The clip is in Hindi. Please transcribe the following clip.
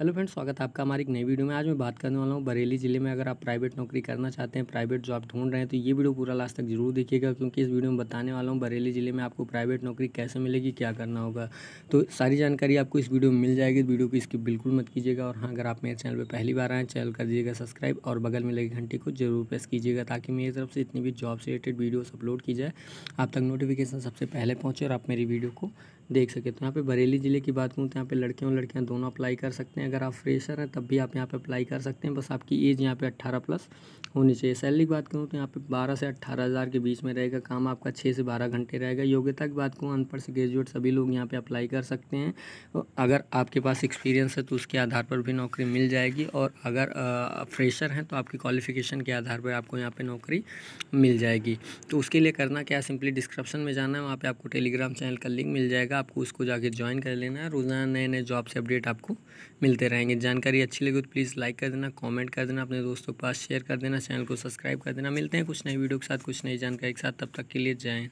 हेलो फ्रेंड्स स्वागत है आपका हमारी एक नई वीडियो में आज मैं बात करने वाला हूँ बरेली ज़िले में अगर आप प्राइवेट नौकरी करना चाहते हैं प्राइवेट जॉब ढूंढ रहे हैं तो ये वीडियो पूरा लास्ट तक जरूर देखिएगा क्योंकि इस वीडियो में बताने वाला हूँ बरेली ज़िले में आपको प्राइवेट नौकरी कैसे मिलेगी क्या करना होगा तो सारी जानकारी आपको इस वीडियो में मिल जाएगी वीडियो को इसकी बिल्कुल मत कीजिएगा और हाँ अगर आप मेरे चैनल पर पहली बार आएँ चैनल कर दीजिएगा सब्सक्राइब और बगल में लगी घंटी को जरूर प्रेस कीजिएगा ताकि मेरी तरफ से जितनी भी जॉब से रिलेटेड वीडियोज़ अपलोड की जाए आप तक नोटिफिकेशन सबसे पहले पहुँचे और आप मेरी वीडियो को देख सके तो यहाँ पर बरेली ज़िले की बात करूँ तो यहाँ पर लड़कियों और लड़कियाँ दोनों अप्लाई कर सकते हैं हैं अगर आप फ्रेशर हैं तब भी आप यहाँ पे अप्लाई कर सकते हैं बस आपकी एज यहाँ पे अट्ठारह प्लस होनी चाहिए सैलरी की बात करूँ तो यहाँ पे बारह से अट्ठारह हज़ार के बीच में रहेगा काम आपका छः से बारह घंटे रहेगा योग्यता की बात करूँ अनपढ़ से ग्रेजुएट सभी लोग यहाँ पर अप्लाई कर सकते हैं अगर आपके पास एक्सपीरियंस है तो उसके आधार पर भी नौकरी मिल जाएगी और अगर फ्रेशर हैं तो आपकी क्वालिफिकेशन के आधार पर आपको यहाँ पर नौकरी मिल जाएगी तो उसके लिए करना क्या सिंपली डिस्क्रिप्शन में जाना है वहाँ पर आपको टेलीग्राम चैनल का लिंक मिल जाएगा आपको उसको जाके ज्वाइन कर लेना है रोज़ाना नए नए जॉब से अपडेट आपको मिलते मिलते रहेंगे जानकारी अच्छी लगी तो प्लीज़ लाइक कर देना कमेंट कर देना अपने दोस्तों के पास शेयर कर देना चैनल को सब्सक्राइब कर देना मिलते हैं कुछ नई वीडियो के साथ कुछ नई जानकारी के साथ तब तक के लिए जाएँ